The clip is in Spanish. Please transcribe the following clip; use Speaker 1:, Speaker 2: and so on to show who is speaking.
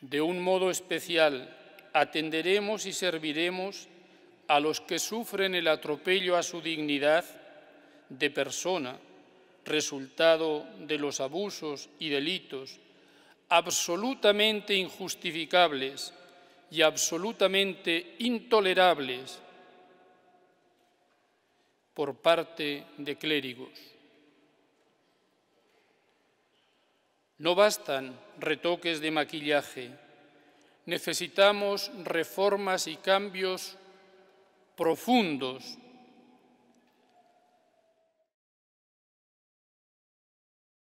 Speaker 1: De un modo especial, atenderemos y serviremos a los que sufren el atropello a su dignidad de persona, resultado de los abusos y delitos absolutamente injustificables y absolutamente intolerables por parte de clérigos. No bastan retoques de maquillaje. Necesitamos reformas y cambios profundos